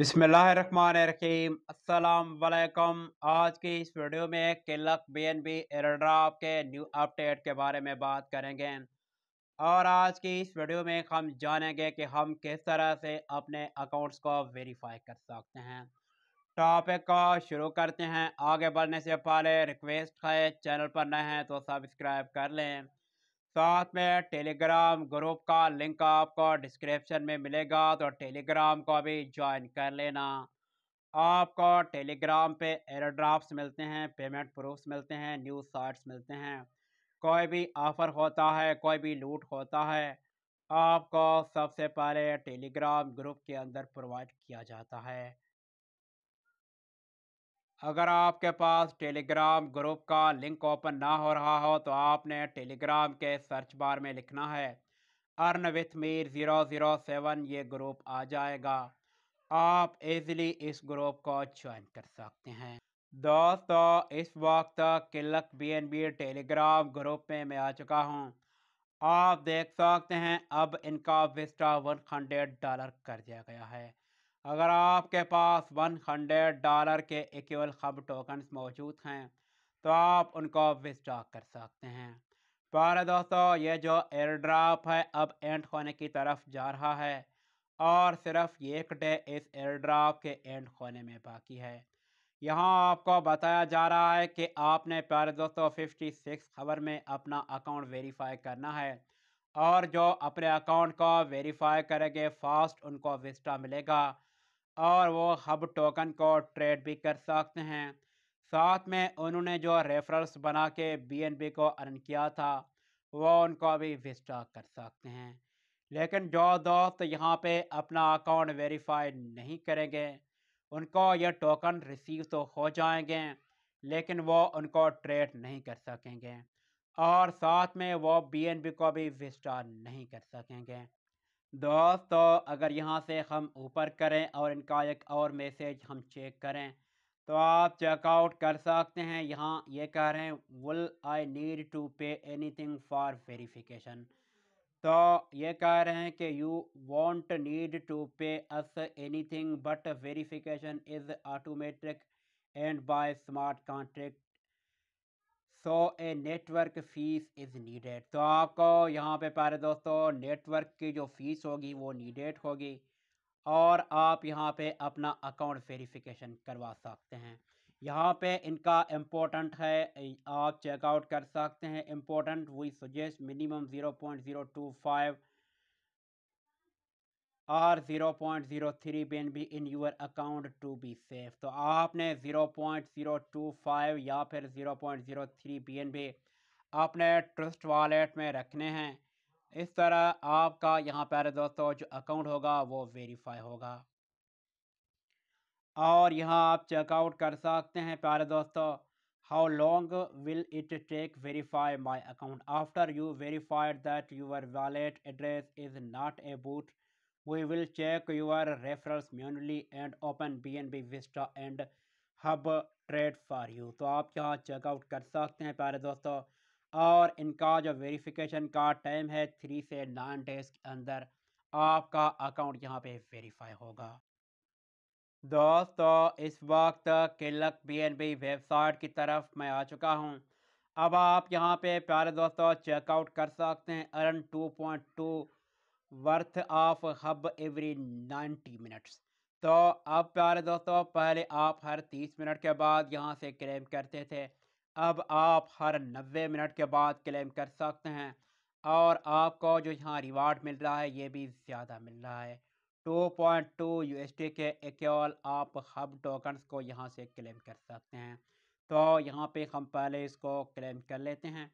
बिसमीम अल्लाम आज की इस वीडियो में किलक बी एन बी एयरड्राप के न्यू अपडेट के बारे में बात करेंगे और आज की इस वीडियो में हम जानेंगे कि हम किस तरह से अपने अकाउंट्स को वेरीफाई कर सकते हैं टॉपिक को शुरू करते हैं आगे बढ़ने से पहले रिक्वेस्ट है चैनल पर नए हैं तो सब्सक्राइब कर लें साथ में टेलीग्राम ग्रुप का लिंक आपको डिस्क्रिप्शन में मिलेगा तो टेलीग्राम को भी ज्वाइन कर लेना आपको टेलीग्राम पे एयरड्राफ्ट मिलते हैं पेमेंट प्रूफ्स मिलते हैं न्यूज़ साइट्स मिलते हैं कोई भी ऑफ़र होता है कोई भी लूट होता है आपको सबसे पहले टेलीग्राम ग्रुप के अंदर प्रोवाइड किया जाता है अगर आपके पास टेलीग्राम ग्रुप का लिंक ओपन ना हो रहा हो तो आपने टेलीग्राम के सर्च बार में लिखना है earn with Mir zero zero seven ये ग्रुप आ जाएगा आप इजीली इस ग्रुप को ज्वाइन कर सकते हैं दोस्तों इस वक्त किलक बी टेलीग्राम ग्रुप में मैं आ चुका हूँ आप देख सकते हैं अब इनका विस्टा वन हंड्रेड डॉलर कर दिया गया है अगर आपके पास वन हंड्रेड डॉलर के इक्वल खब टोकन्स मौजूद हैं तो आप उनको विस्टॉक कर सकते हैं प्यारे दोस्तों ये जो एयर ड्राप है अब एंड होने की तरफ जा रहा है और सिर्फ एक डे इस एयर ड्राप के एंड होने में बाकी है यहाँ आपको बताया जा रहा है कि आपने प्यारे दोस्तों सिक्स खबर में अपना अकाउंट वेरीफाई करना है और जो अपने अकाउंट को वेरीफाई करेंगे फास्ट उनको विस्टा मिलेगा और वो हब टोकन को ट्रेड भी कर सकते हैं साथ में उन्होंने जो रेफरल्स बना के बी को अर्न किया था वो उनको भी विस्टा कर सकते हैं लेकिन जो दोस्त यहाँ पे अपना अकाउंट वेरीफाई नहीं करेंगे उनको ये टोकन रिसीव तो हो जाएंगे लेकिन वो उनको ट्रेड नहीं कर सकेंगे और साथ में वो बी को भी विस्टा नहीं कर सकेंगे दोस्तों अगर यहाँ से हम ऊपर करें और इनका एक और मैसेज हम चेक करें तो आप चेकआउट कर सकते हैं यहाँ ये कह रहे हैं will I need to pay anything for verification तो ये कह रहे हैं कि you want need to pay us anything but verification is automatic and by smart contract so a network fees is needed तो आपको यहाँ पे प्यारे दोस्तों नेटवर्क की जो फ़ीस होगी वो नीडेड होगी और आप यहाँ पे अपना अकाउंट वेरिफिकेशन करवा सकते हैं यहाँ पे इनका इम्पोर्टेंट है आप चेकआउट कर सकते हैं important we suggest minimum zero point zero two five और 0.03 बेन भी in your account to be safe तो आपने zero zero point two five या फिर zero zero point three B N भी आपने ट्रस्ट वॉलेट में रखने हैं इस तरह आपका यहाँ पर दोस्तों जो अकाउंट होगा वो वेरीफाई होगा और यहाँ आप चेकआउट कर सकते हैं प्यारे दोस्तों how long will it take verify my account after you verified that your wallet address is not a bot We will check your referrals manually and open BNB Vista and hub trade for you तो आप यहाँ checkout कर सकते हैं प्यारे दोस्तों और इनका जो verification का टाइम है थ्री से नाइन डेज के अंदर आपका अकाउंट यहाँ pe वेरीफाई होगा दोस्तों इस वक्त किलक बी वेबसाइट की तरफ मैं आ चुका हूँ अब आप यहाँ पे प्यारे दोस्तों चेकआउट कर सकते हैं earn two point two worth of hub every ninety minutes तो अब प्यारे दोस्तों पहले आप हर तीस मिनट के बाद यहाँ से क्लेम करते थे अब आप हर नब्बे मिनट के बाद क्लेम कर सकते हैं और आपको जो यहाँ रिवार्ड मिल रहा है ये भी ज़्यादा मिल रहा है two point two U S T के एक्ल आप हब टोकन्स को यहाँ से क्लेम कर सकते हैं तो यहाँ पे हम पहले इसको क्लेम कर लेते हैं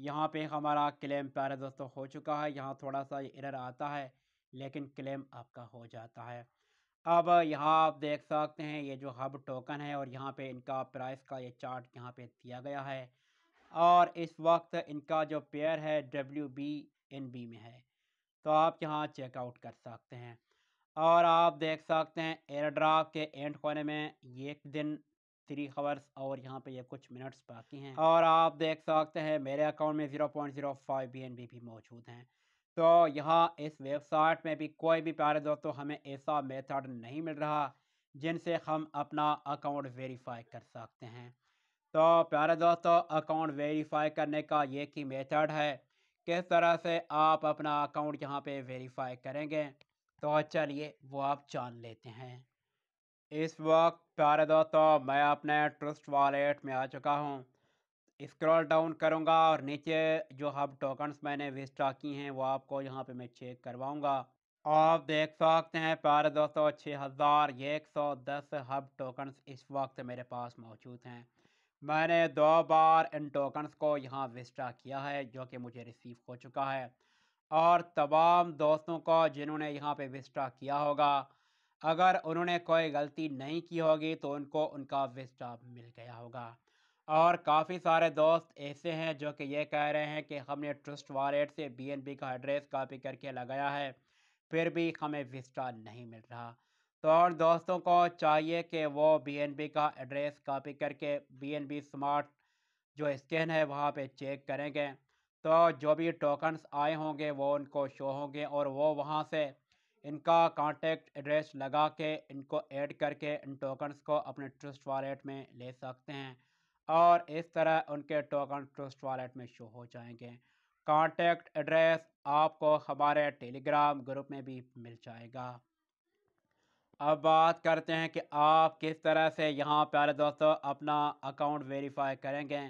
यहाँ पे हमारा क्लेम प्यारे दोस्तों हो चुका है यहाँ थोड़ा सा एरर आता है लेकिन क्लेम आपका हो जाता है अब यहाँ आप देख सकते हैं ये जो हब टोकन है और यहाँ पे इनका प्राइस का ये चार्ट यहाँ पे दिया गया है और इस वक्त इनका जो पेयर है डब्ल्यू बी एन बी में है तो आप यहाँ चेकआउट कर सकते हैं और आप देख सकते हैं एयर ड्राफ के एंड कोने में एक दिन थ्री हावर्स और यहाँ पे ये कुछ मिनट्स बाकी हैं और आप देख सकते हैं मेरे अकाउंट में zero point zero five B N B भी मौजूद हैं तो यहाँ इस वेबसाइट में भी कोई भी प्यारे दोस्तों हमें ऐसा मेथड नहीं मिल रहा जिनसे हम अपना अकाउंट वेरीफाई कर सकते हैं तो प्यारे दोस्तों अकाउंट वेरीफाई करने का ये की मेथड है किस तरह से आप अपना अकाउंट यहाँ पे वेरीफाई करेंगे तो चलिए वो आप जान लेते हैं इस वक्त प्यारे दोस्तों मैं अपने ट्रस्ट वॉलेट में आ चुका हूँ स्क्रॉल डाउन करूँगा और नीचे जो हब टोकन्स मैंने विस्ट्रा की हैं वो आपको यहाँ पे मैं चेक करवाऊँगा आप देख सकते हैं प्यारे दोस्तों छः हज़ार एक सौ दस हब टोकन्स इस वक्त मेरे पास मौजूद हैं मैंने दो बार इन टोकन्स को यहाँ विस्ट्रा किया है जो कि मुझे रिसीव हो चुका है और तमाम दोस्तों को जिन्होंने यहाँ पर विस्ट्रा किया होगा अगर उन्होंने कोई गलती नहीं की होगी तो उनको उनका विस्टाप मिल गया होगा और काफ़ी सारे दोस्त ऐसे हैं जो कि ये कह रहे हैं कि हमने ट्रस्ट वॉलेट से बीएनबी का एड्रेस कॉपी करके लगाया है फिर भी हमें विस्टा नहीं मिल रहा तो उन दोस्तों को चाहिए कि वो बीएनबी का एड्रेस कॉपी करके बीएनबी स्मार्ट जो स्कैन है वहाँ पे चेक करेंगे तो जो भी टोकन्स आए होंगे वो उनको शो होंगे और वो वहाँ से इनका कांटेक्ट एड्रेस लगा के इनको ऐड करके इन टोकन्स को अपने ट्रस्ट वॉलेट में ले सकते हैं और इस तरह उनके टोकन ट्रस्ट वॉलेट में शो हो जाएंगे कांटेक्ट एड्रेस आपको हमारे टेलीग्राम ग्रुप में भी मिल जाएगा अब बात करते हैं कि आप किस तरह से यहाँ प्यारे दोस्तों अपना अकाउंट वेरीफाई करेंगे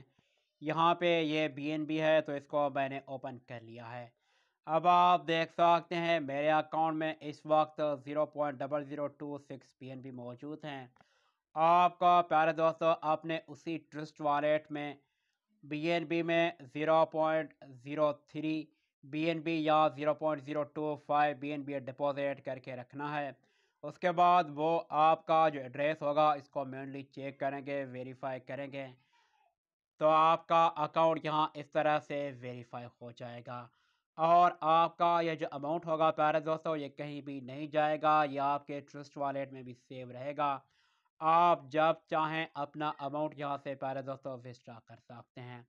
यहाँ पे ये बी है तो इसको मैंने ओपन कर लिया है अब आप देख सकते हैं मेरे अकाउंट में इस वक्त zero point double zero two six P N B मौजूद हैं आपका प्यारे दोस्तों आपने उसी ट्रस्ट वॉलेट में बी एन बी में zero point zero three B N B या zero point zero two five B N B deposit करके रखना है उसके बाद वो आपका जो एड्रेस होगा इसको मेनली चेक करेंगे वेरीफाई करेंगे तो आपका अकाउंट यहाँ इस तरह से वेरीफाई हो जाएगा और आपका यह जो अमाउंट होगा प्यारे दोस्तों ये कहीं भी नहीं जाएगा ये आपके ट्रस्ट वॉलेट में भी सेव रहेगा आप जब चाहें अपना अमाउंट यहाँ से प्यारे दोस्तों विस्ट्रा कर सकते हैं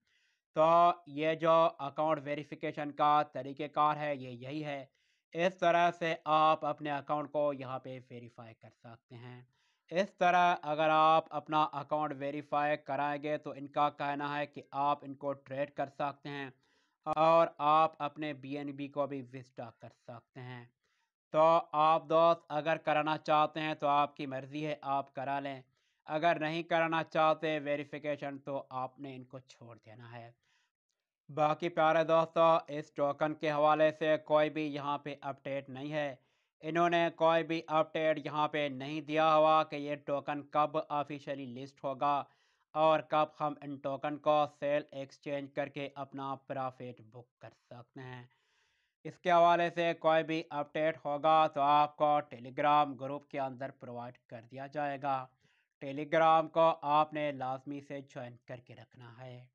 तो ये जो अकाउंट वेरिफिकेशन का तरीक़ेकार है ये यही है इस तरह से आप अपने अकाउंट को यहाँ पे वेरीफाई कर सकते हैं इस तरह अगर आप अपना अकाउंट वेरीफाई कराएंगे तो इनका कहना है कि आप इनको ट्रेड कर सकते हैं और आप अपने बी को भी विजिटा कर सकते हैं तो आप दोस्त अगर कराना चाहते हैं तो आपकी मर्ज़ी है आप करा लें अगर नहीं कराना चाहते वेरिफिकेशन तो आपने इनको छोड़ देना है बाकी प्यारे दोस्तों इस टोकन के हवाले से कोई भी यहाँ पे अपडेट नहीं है इन्होंने कोई भी अपडेट यहाँ पे नहीं दिया हुआ कि ये टोकन कब ऑफिशियली लिस्ट होगा और कब हम इन टोकन को सेल एक्सचेंज करके अपना प्रॉफिट बुक कर सकते हैं इसके हवाले से कोई भी अपडेट होगा तो आपको टेलीग्राम ग्रुप के अंदर प्रोवाइड कर दिया जाएगा टेलीग्राम को आपने लाजमी से ज्वाइन करके रखना है